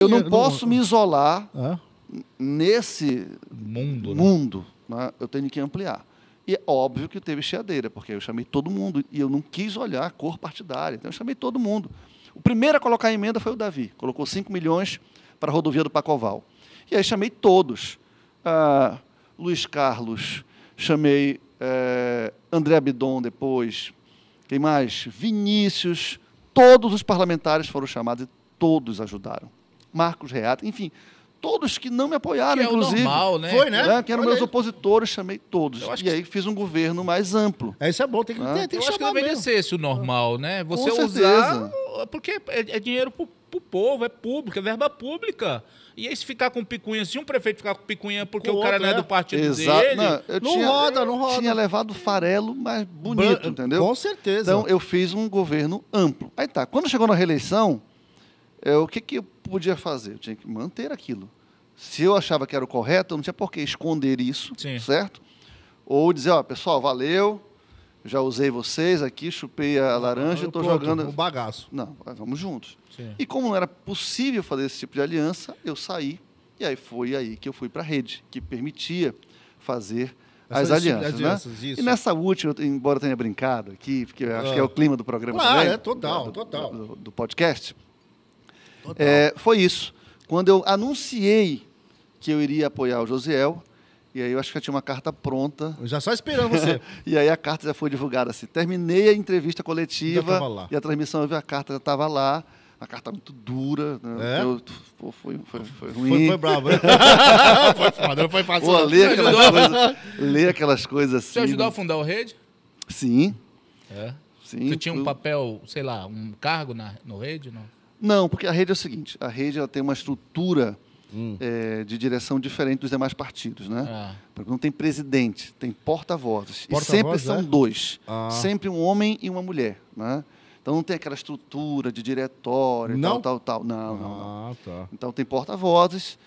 Eu não posso me isolar nesse mundo. Né? mundo né? Eu tenho que ampliar. E é óbvio que teve cheadeira, porque eu chamei todo mundo e eu não quis olhar a cor partidária. Então eu chamei todo mundo. O primeiro a colocar a emenda foi o Davi, colocou 5 milhões para a rodovia do Pacoval. E aí chamei todos. Ah, Luiz Carlos, chamei eh, André Abidon depois, quem mais? Vinícius. Todos os parlamentares foram chamados e todos ajudaram. Marcos Reata, enfim, todos que não me apoiaram, que é inclusive. normal, né? Foi, né? né? Que eram Olha meus aí. opositores, chamei todos. E que... aí fiz um governo mais amplo. É, isso é bom, tem que, né? tem, tem que Eu acho que o normal, né? Você Com usar. Porque é, é dinheiro pro, pro povo, é público, é verba pública. E aí, se ficar com picuinha, se um prefeito ficar com picuinha porque com o, outro, cara não é, é do partido Exato. dele. Não, eu não tinha, roda, não roda. Tinha levado farelo mais bonito, Ban... entendeu? Com certeza. Então, eu fiz um governo amplo. Aí tá. Quando chegou na reeleição, é, o que, que eu podia fazer? Eu tinha que manter aquilo. Se eu achava que era o correto, eu não tinha por que esconder isso, Sim. certo? Ou dizer, ó, pessoal, valeu, já usei vocês aqui, chupei a ah, laranja, estou jogando... O um bagaço. Não, vamos juntos. Sim. E como não era possível fazer esse tipo de aliança, eu saí, e aí foi aí que eu fui para a rede, que permitia fazer as alianças, né? alianças né? E nessa última, embora tenha brincado aqui, porque acho ah. que é ah. o clima do programa claro, também, é total, né, do, total. Do, do podcast, é, foi isso. Quando eu anunciei que eu iria apoiar o Josiel, e aí eu acho que eu tinha uma carta pronta. Eu já só esperando você. e aí a carta já foi divulgada assim. Terminei a entrevista coletiva e a transmissão, eu vi a carta, já estava lá. A carta muito dura, né? É? Eu, pô, foi, foi, foi ruim. Foi, né? foi bravo, foi foi fácil. Pô, ler aquelas, coisas, ler aquelas coisas assim. Você ajudou né? a fundar o Rede? Sim. É? Sim. Você tinha um papel, sei lá, um cargo na, no Rede? Não? Não, porque a rede é o seguinte: a rede ela tem uma estrutura hum. é, de direção diferente dos demais partidos, né? É. Não tem presidente, tem porta-vozes. Porta e sempre são é? dois. Ah. Sempre um homem e uma mulher, né? Então não tem aquela estrutura de diretório, não? tal, tal, tal. Não, ah, não, não. Ah, tá. Então tem porta-vozes